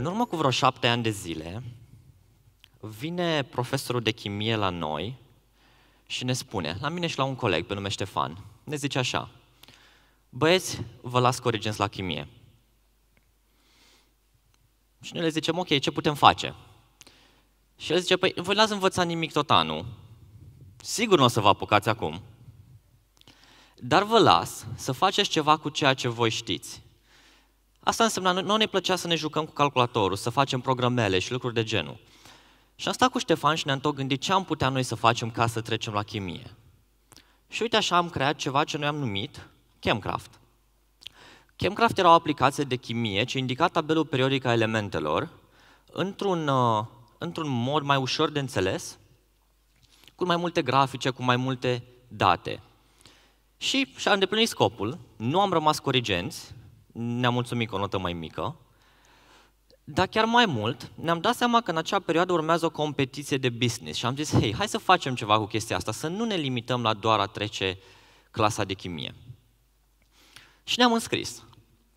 În urmă cu vreo șapte ani de zile, vine profesorul de chimie la noi și ne spune, la mine și la un coleg pe nume Ștefan, ne zice așa, băieți, vă las corigenți la chimie. Și noi le zicem, ok, ce putem face? Și el zice, păi voi n-ați învățat nimic tot anul, sigur nu o să vă apucați acum, dar vă las să faceți ceva cu ceea ce voi știți. Asta însemna, nu ne plăcea să ne jucăm cu calculatorul, să facem programele și lucruri de genul. Și am stat cu Ștefan și ne-am tot gândit ce am putea noi să facem ca să trecem la chimie. Și uite așa am creat ceva ce noi am numit Chemcraft. Chemcraft era o aplicație de chimie ce indica tabelul periodic a elementelor într-un, uh, într-un mod mai ușor de înțeles, cu mai multe grafice, cu mai multe date. Și și-a îndeplinit scopul, nu am rămas corigenți, ne-am mulțumit cu o notă mai mică, dar chiar mai mult, ne-am dat seama că în acea perioadă urmează o competiție de business și am zis, hei, hai să facem ceva cu chestia asta, să nu ne limităm la doar a trece clasa de chimie. Și ne-am înscris.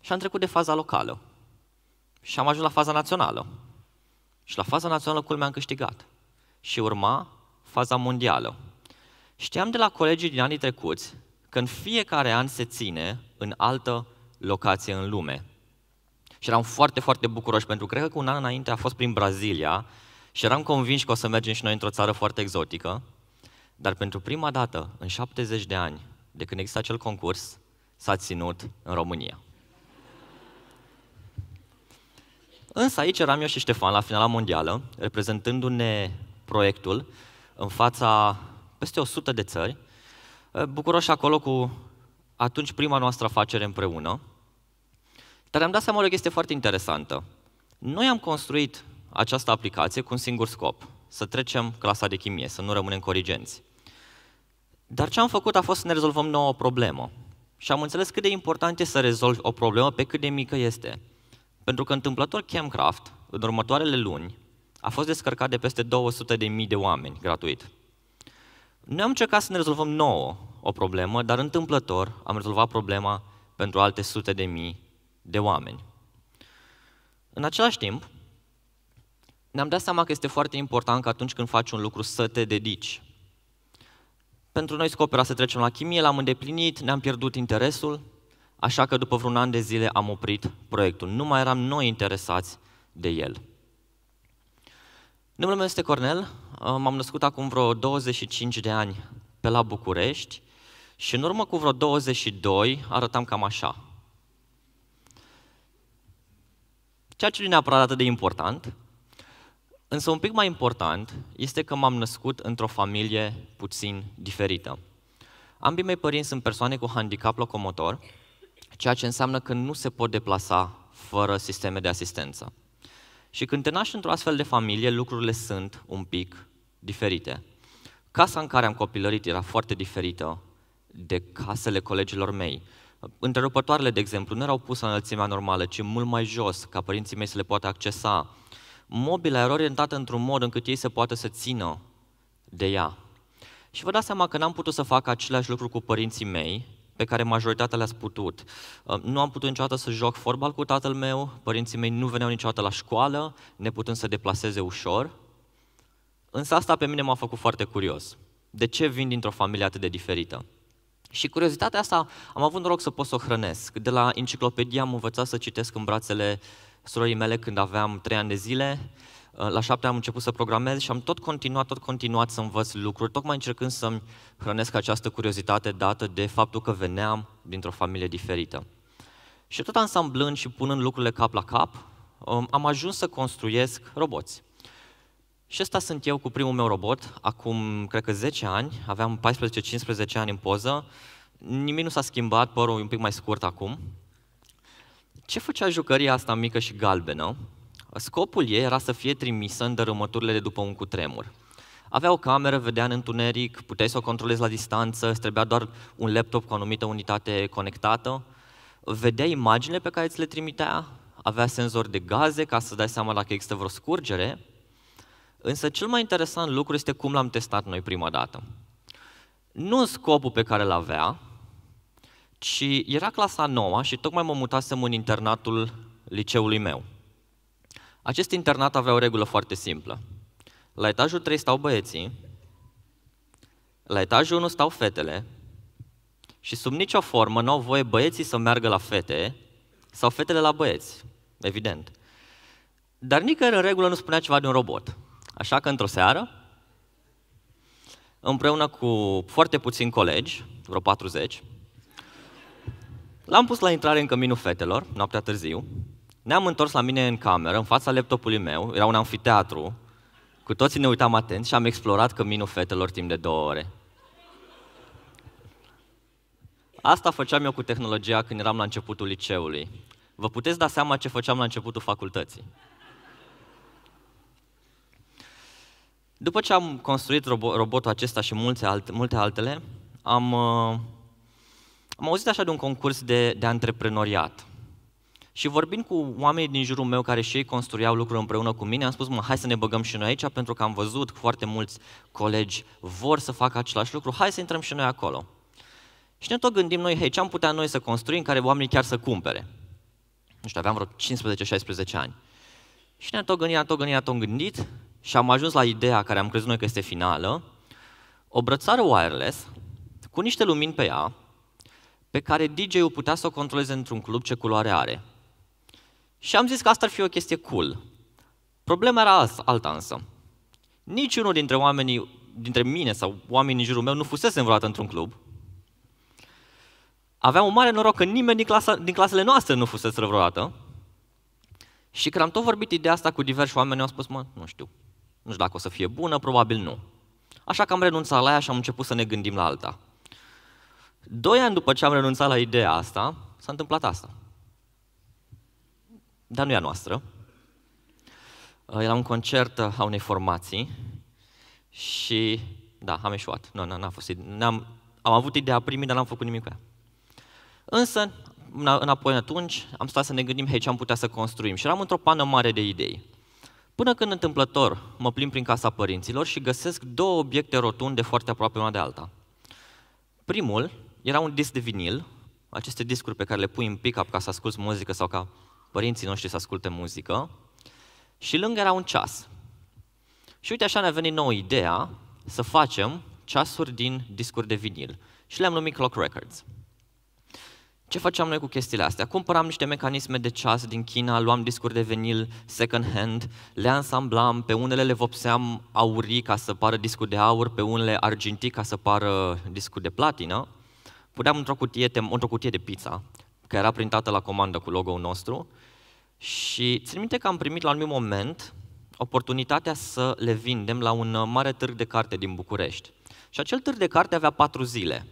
Și am trecut de faza locală. Și am ajuns la faza națională. Și la faza națională culmea am câștigat. Și urma faza mondială. Știam de la colegii din anii trecuți că în fiecare an se ține în altă locație în lume. Și eram foarte, foarte bucuroși, pentru că cred că un an înainte a fost prin Brazilia și eram convinși că o să mergem și noi într-o țară foarte exotică, dar pentru prima dată, în 70 de ani, de când există acel concurs, s-a ținut în România. Însă aici eram eu și Ștefan la finala mondială, reprezentându-ne proiectul în fața peste 100 de țări, bucuroși acolo cu atunci prima noastră afacere împreună, dar am dat seama o chestie foarte interesantă. Noi am construit această aplicație cu un singur scop, să trecem clasa de chimie, să nu rămânem corigenți. Dar ce am făcut a fost să ne rezolvăm nouă problemă. Și am înțeles cât de important e să rezolvi o problemă pe cât de mică este. Pentru că întâmplător Chemcraft, în următoarele luni, a fost descărcat de peste 200.000 de de oameni gratuit. Nu am încercat să ne rezolvăm nouă o problemă, dar întâmplător am rezolvat problema pentru alte sute de mii de oameni. În același timp, ne-am dat seama că este foarte important că atunci când faci un lucru să te dedici. Pentru noi scopul era să trecem la chimie, l-am îndeplinit, ne-am pierdut interesul, așa că după vreun an de zile am oprit proiectul. Nu mai eram noi interesați de el. Numele meu este Cornel, m-am născut acum vreo 25 de ani pe la București și în urmă cu vreo 22 arătam cam așa. Ceea ce nu e neapărat atât de important, însă un pic mai important este că m-am născut într-o familie puțin diferită. Ambii mei părinți sunt persoane cu handicap locomotor, ceea ce înseamnă că nu se pot deplasa fără sisteme de asistență. Și când te naști într-o astfel de familie, lucrurile sunt un pic diferite. Casa în care am copilărit era foarte diferită de casele colegilor mei. Întrerupătoarele, de exemplu, nu erau puse în înălțimea normală, ci mult mai jos, ca părinții mei să le poată accesa. Mobila era orientată într-un mod încât ei să poată să țină de ea. Și vă dați seama că n-am putut să fac același lucru cu părinții mei, pe care majoritatea le-ați putut. Uh, nu am putut niciodată să joc fotbal cu tatăl meu, părinții mei nu veneau niciodată la școală, putând să deplaseze ușor. Însă asta pe mine m-a făcut foarte curios. De ce vin dintr-o familie atât de diferită? Și curiozitatea asta am avut noroc să pot să o hrănesc. De la enciclopedie am învățat să citesc în brațele surorii mele când aveam trei ani de zile. Uh, la șapte am început să programez și am tot continuat, tot continuat să învăț lucruri, tocmai încercând să-mi hrănesc această curiozitate dată de faptul că veneam dintr-o familie diferită. Și tot ansamblând și punând lucrurile cap la cap, um, am ajuns să construiesc roboți. Și ăsta sunt eu cu primul meu robot, acum cred că 10 ani, aveam 14-15 ani în poză, nimic nu s-a schimbat, părul e un pic mai scurt acum. Ce făcea jucăria asta mică și galbenă? Scopul ei era să fie trimisă în dărâmăturile de după un cutremur. Avea o cameră, vedea în întuneric, puteai să o controlezi la distanță, îți trebuia doar un laptop cu o anumită unitate conectată, vedea imaginile pe care ți le trimitea, avea senzor de gaze ca să dai seama dacă există vreo scurgere Însă cel mai interesant lucru este cum l-am testat noi prima dată. Nu în scopul pe care îl avea, ci era clasa noua și tocmai mă mutasem în internatul liceului meu. Acest internat avea o regulă foarte simplă. La etajul 3 stau băieții, la etajul 1 stau fetele și sub nicio formă nu au voie băieții să meargă la fete sau fetele la băieți, evident. Dar nicăieri în regulă nu spunea ceva de un robot. Așa că într-o seară, împreună cu foarte puțini colegi, vreo 40, l-am pus la intrare în căminul fetelor, noaptea târziu, ne-am întors la mine în cameră, în fața laptopului meu, era un amfiteatru, cu toții ne uitam atenți și am explorat căminul fetelor timp de două ore. Asta făceam eu cu tehnologia când eram la începutul liceului. Vă puteți da seama ce făceam la începutul facultății. După ce am construit robo- robotul acesta și multe, alte, multe altele, am, uh, am auzit așa de un concurs de, de antreprenoriat. Și vorbind cu oamenii din jurul meu care și ei construiau lucruri împreună cu mine, am spus, mă, hai să ne băgăm și noi aici, pentru că am văzut că foarte mulți colegi vor să facă același lucru, hai să intrăm și noi acolo. Și ne tot gândim noi, hei, ce am putea noi să construim care oamenii chiar să cumpere? Nu știu, aveam vreo 15-16 ani. Și ne-am tot gândit, ne-am tot gândit, ne-am tot gândit și am ajuns la ideea care am crezut noi că este finală, o brățară wireless cu niște lumini pe ea, pe care DJ-ul putea să o controleze într-un club ce culoare are. Și am zis că asta ar fi o chestie cool. Problema era alta însă. Niciunul dintre oamenii, dintre mine sau oamenii din jurul meu nu fusese vreodată într-un club. Aveam o mare noroc că nimeni din, clasa, din clasele noastre nu fusese vreodată. Și când am tot vorbit ideea asta cu diversi oameni, au spus, mă, nu știu, nu știu dacă o să fie bună, probabil nu. Așa că am renunțat la ea și am început să ne gândim la alta. Doi ani după ce am renunțat la ideea asta, s-a întâmplat asta. Dar nu e a noastră. la un concert a unei formații și, da, am eșuat. Nu, nu, n-a fost. N-am, am avut ideea primii, dar n-am făcut nimic cu ea. Însă, înapoi atunci, am stat să ne gândim, hei, ce am putea să construim? Și eram într-o pană mare de idei. Până când întâmplător mă plimb prin casa părinților și găsesc două obiecte rotunde foarte aproape una de alta. Primul era un disc de vinil, aceste discuri pe care le pui în pick-up ca să asculți muzică sau ca părinții noștri să asculte muzică, și lângă era un ceas. Și uite așa ne-a venit nouă ideea să facem ceasuri din discuri de vinil și le-am numit Clock Records. Ce făceam noi cu chestiile astea? Cumpăram niște mecanisme de ceas din China, luam discuri de vinil second hand, le ansamblam, pe unele le vopseam aurii ca să pară discuri de aur, pe unele argintii ca să pară discuri de platină, puneam într-o cutie, într cutie de pizza, care era printată la comandă cu logo-ul nostru, și țin minte că am primit la un moment oportunitatea să le vindem la un mare târg de carte din București. Și acel târg de carte avea patru zile.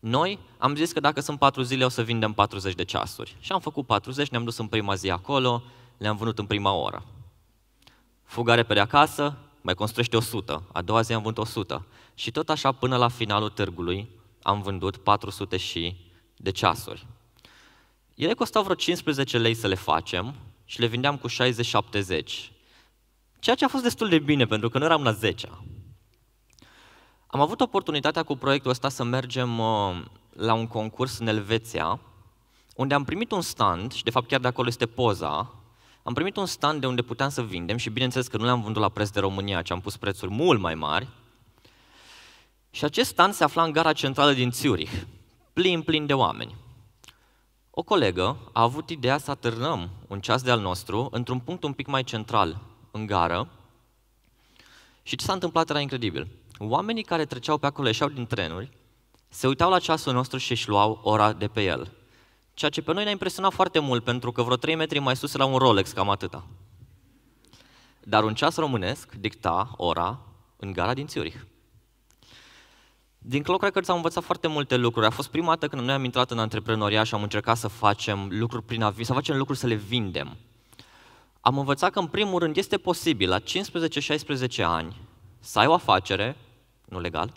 Noi am zis că dacă sunt patru zile o să vindem 40 de ceasuri. Și am făcut 40, ne-am dus în prima zi acolo, le-am vândut în prima oră. Fuga repede acasă, mai construiește 100. A doua zi am vândut 100. Și tot așa până la finalul târgului am vândut 400 și de ceasuri. Ele costau vreo 15 lei să le facem și le vindeam cu 60-70. Ceea ce a fost destul de bine, pentru că nu eram la 10 am avut oportunitatea cu proiectul ăsta să mergem uh, la un concurs în Elveția, unde am primit un stand, și de fapt chiar de acolo este poza, am primit un stand de unde puteam să vindem și bineînțeles că nu le-am vândut la preț de România, ci am pus prețuri mult mai mari. Și acest stand se afla în gara centrală din Zurich, plin, plin de oameni. O colegă a avut ideea să atârnăm un ceas de al nostru într-un punct un pic mai central în gară și ce s-a întâmplat era incredibil. Oamenii care treceau pe acolo ieșeau din trenuri, se uitau la ceasul nostru și își luau ora de pe el. Ceea ce pe noi ne-a impresionat foarte mult, pentru că vreo 3 metri mai sus era un Rolex, cam atâta. Dar un ceas românesc dicta ora în gara din Zurich. Din Clockrecords am învățat foarte multe lucruri. A fost prima dată când noi am intrat în antreprenoria și am încercat să facem lucruri prin aviz, să facem lucruri să le vindem. Am învățat că, în primul rând, este posibil la 15-16 ani să ai o afacere nu legal,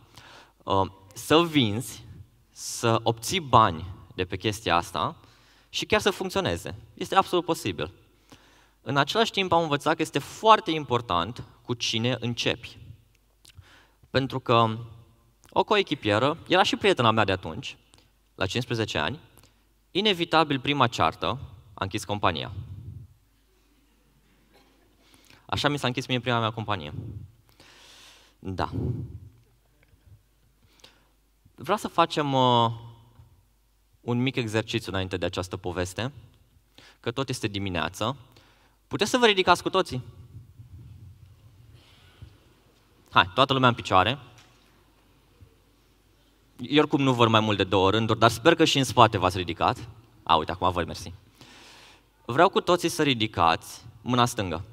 uh, să vinzi, să obții bani de pe chestia asta și chiar să funcționeze. Este absolut posibil. În același timp am învățat că este foarte important cu cine începi. Pentru că o coechipieră era și prietena mea de atunci, la 15 ani, inevitabil prima ceartă a închis compania. Așa mi s-a închis mie prima mea companie. Da. Vreau să facem uh, un mic exercițiu înainte de această poveste, că tot este dimineață. Puteți să vă ridicați cu toții? Hai, toată lumea în picioare. Eu oricum nu vor mai mult de două rânduri, dar sper că și în spate v-ați ridicat. A, uite, acum voi mersi. Vreau cu toții să ridicați mâna stângă.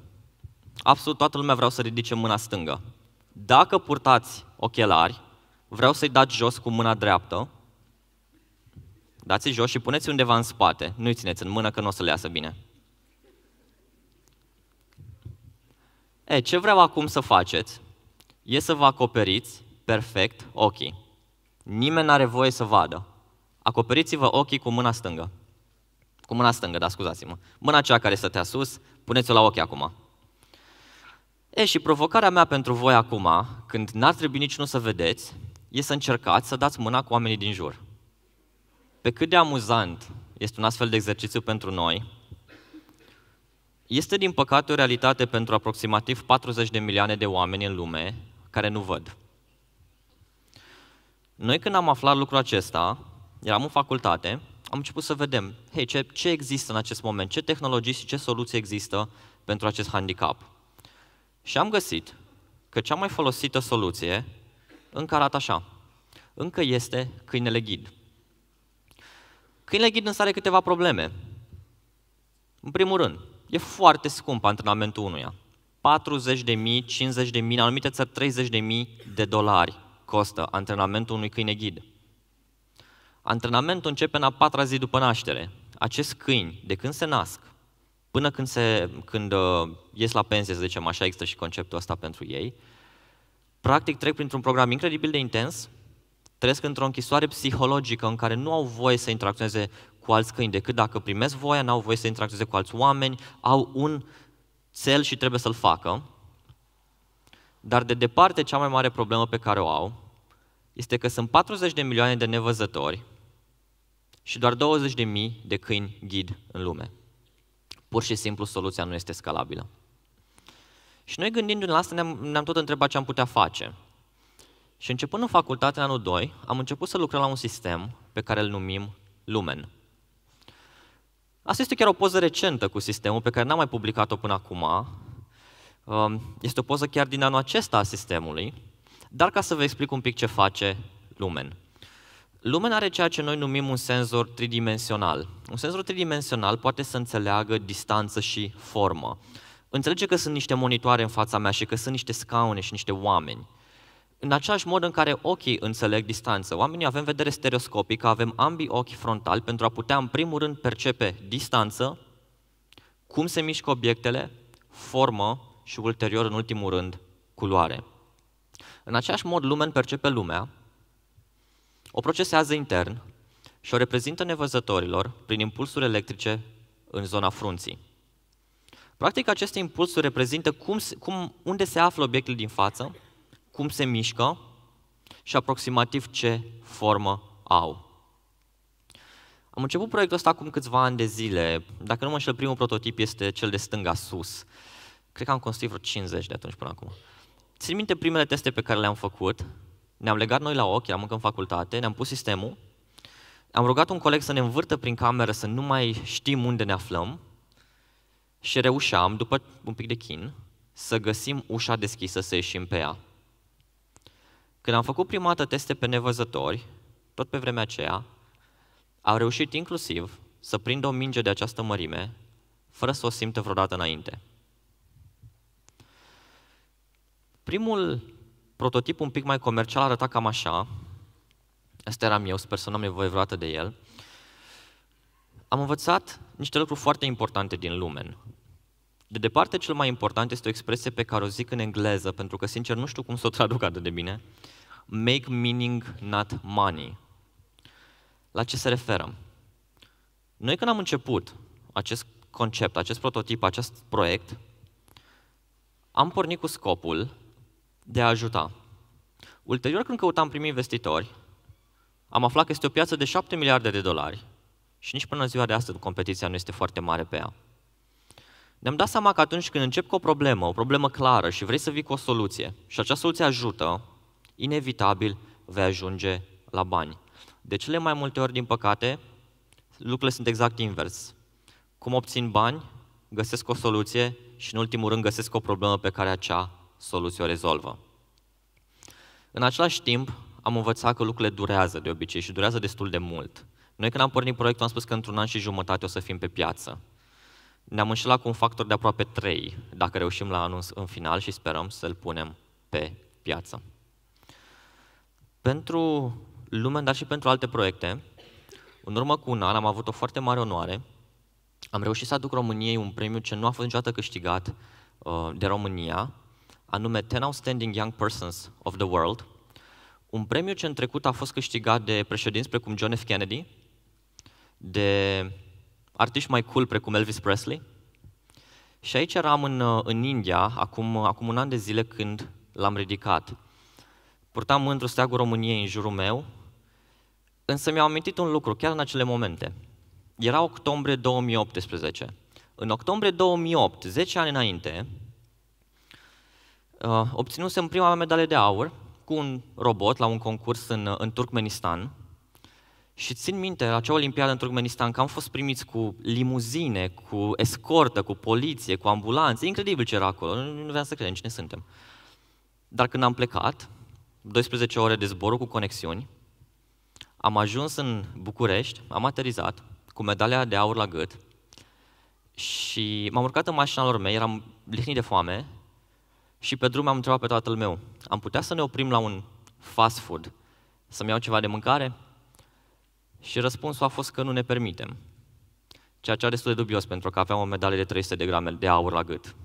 Absolut toată lumea vreau să ridice mâna stângă. Dacă purtați ochelari, vreau să-i dați jos cu mâna dreaptă, dați jos și puneți undeva în spate, nu-i țineți în mână că nu o să le iasă bine. E, ce vreau acum să faceți e să vă acoperiți perfect ochii. Nimeni n are voie să vadă. Acoperiți-vă ochii cu mâna stângă. Cu mâna stângă, da, scuzați-mă. Mâna cea care stătea sus, puneți-o la ochi acum. E, și provocarea mea pentru voi acum, când n-ar trebui nici nu să vedeți, e să încercați să dați mâna cu oamenii din jur. Pe cât de amuzant este un astfel de exercițiu pentru noi, este din păcate o realitate pentru aproximativ 40 de milioane de oameni în lume care nu văd. Noi când am aflat lucrul acesta, eram în facultate, am început să vedem, hei, ce, ce există în acest moment, ce tehnologii și ce soluții există pentru acest handicap. Și am găsit că cea mai folosită soluție încă arată așa. Încă este câinele ghid. Câinele ghid însă are câteva probleme. În primul rând, e foarte scump antrenamentul unuia. 40 de mii, 50 de mii, în anumite țări 30 de mii de dolari costă antrenamentul unui câine ghid. Antrenamentul începe în a patra zi după naștere. Acest câini, de când se nasc, până când, se, când uh, ies la pensie, să zicem așa, există și conceptul ăsta pentru ei, uh, Practic trec printr-un program incredibil de intens, trăiesc într-o închisoare psihologică în care nu au voie să interacționeze cu alți câini, decât dacă primesc voia, n-au voie să interacționeze cu alți oameni, au un cel și trebuie să-l facă. Dar de departe cea mai mare problemă pe care o au este că sunt 40 de milioane de nevăzători și doar 20 de mii de câini ghid în lume. Pur și simplu soluția nu este scalabilă. Și noi gândindu-ne la asta ne-am, ne-am tot întrebat ce am putea face. Și începând în facultate, în anul 2, am început să lucrăm la un sistem pe care îl numim Lumen. Asta este chiar o poză recentă cu sistemul pe care n-am mai publicat-o până acum. Um, este o poză chiar din anul acesta a sistemului, dar ca să vă explic un pic ce face Lumen. Lumen are ceea ce noi numim un senzor tridimensional. Un senzor tridimensional poate să înțeleagă distanță și formă. Înțelege că sunt niște monitoare în fața mea și că sunt niște scaune și niște oameni. În același mod în care ochii înțeleg distanță, oamenii avem vedere stereoscopică, avem ambii ochi frontal pentru a putea în primul rând percepe distanță, cum se mișcă obiectele, formă și ulterior, în ultimul rând, culoare. În același mod, lumen percepe lumea, o procesează intern și o reprezintă nevăzătorilor prin impulsuri electrice în zona frunții. Practic, aceste impulsuri reprezintă cum, cum, unde se află obiectul din față, cum se mișcă și aproximativ ce formă au. Am început proiectul ăsta acum câțiva ani de zile. Dacă nu mă înșel, primul prototip este cel de stânga sus. Cred că am construit vreo 50 de atunci până acum. Țin minte primele teste pe care le-am făcut. Ne-am legat noi la ochi, eram încă în facultate, ne-am pus sistemul. Am rugat un coleg să ne învârtă prin cameră să nu mai știm unde ne aflăm și reușeam, după un pic de chin, să găsim ușa deschisă să ieșim pe ea. Când am făcut prima dată teste pe nevăzători, tot pe vremea aceea, am reușit inclusiv să prind o minge de această mărime, fără să o simtă vreodată înainte. Primul prototip un pic mai comercial arăta cam așa, Asta eram eu, sper să nu am nevoie vreodată de el. Am învățat niște lucruri foarte importante din lumen. De departe, cel mai important este o expresie pe care o zic în engleză, pentru că, sincer, nu știu cum să o traduc atât de bine. Make meaning, not money. La ce se referă? Noi când am început acest concept, acest prototip, acest proiect, am pornit cu scopul de a ajuta. Ulterior, când căutam primii investitori, am aflat că este o piață de 7 miliarde de dolari și nici până în ziua de astăzi competiția nu este foarte mare pe ea. Ne-am dat seama că atunci când încep cu o problemă, o problemă clară și vrei să vii cu o soluție și acea soluție ajută, inevitabil vei ajunge la bani. De cele mai multe ori, din păcate, lucrurile sunt exact invers. Cum obțin bani? Găsesc o soluție și, în ultimul rând, găsesc o problemă pe care acea soluție o rezolvă. În același timp, am învățat că lucrurile durează de obicei și durează destul de mult. Noi când am pornit proiectul am spus că într-un an și jumătate o să fim pe piață. Ne-am înșelat cu un factor de aproape 3, dacă reușim la anunț în final și sperăm să-l punem pe piață. Pentru lume, dar și pentru alte proiecte, în urmă cu un an am avut o foarte mare onoare. Am reușit să aduc României un premiu ce nu a fost niciodată câștigat uh, de România, anume 10 Outstanding Young Persons of the World, un premiu ce în trecut a fost câștigat de președinți precum John F. Kennedy, de artiști mai cool precum Elvis Presley. Și aici eram în, uh, în India, acum, uh, acum un an de zile când l-am ridicat. Purtam într-o steagul României în jurul meu, însă mi-am amintit un lucru chiar în acele momente. Era octombrie 2018. În octombrie 2008, 10 ani înainte, uh, obținusem prima medalie de aur cu un robot la un concurs în, în Turkmenistan – și țin minte, la acea olimpiadă în Turkmenistan, că am fost primiți cu limuzine, cu escortă, cu poliție, cu ambulanțe. Incredibil ce era acolo. Nu, nu vreau să credem cine suntem. Dar când am plecat, 12 ore de zbor cu conexiuni, am ajuns în București, am aterizat cu medalia de aur la gât și m-am urcat în mașina lor mei, eram lihnit de foame și pe drum am întrebat pe tatăl meu, am putea să ne oprim la un fast food, să-mi iau ceva de mâncare? Și răspunsul a fost că nu ne permitem. Ceea ce a destul de dubios, pentru că aveam o medalie de 300 de grame de aur la gât.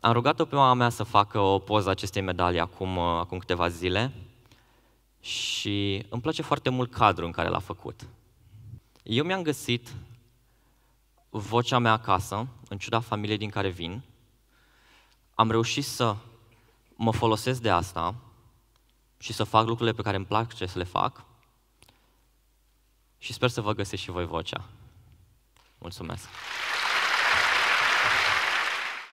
Am rugat-o pe mama mea să facă o poză acestei medalii acum, uh, acum câteva zile și îmi place foarte mult cadrul în care l-a făcut. Eu mi-am găsit vocea mea acasă, în ciuda familiei din care vin. Am reușit să mă folosesc de asta și să fac lucrurile pe care îmi place să le fac și sper să vă găsesc și voi vocea. Mulțumesc!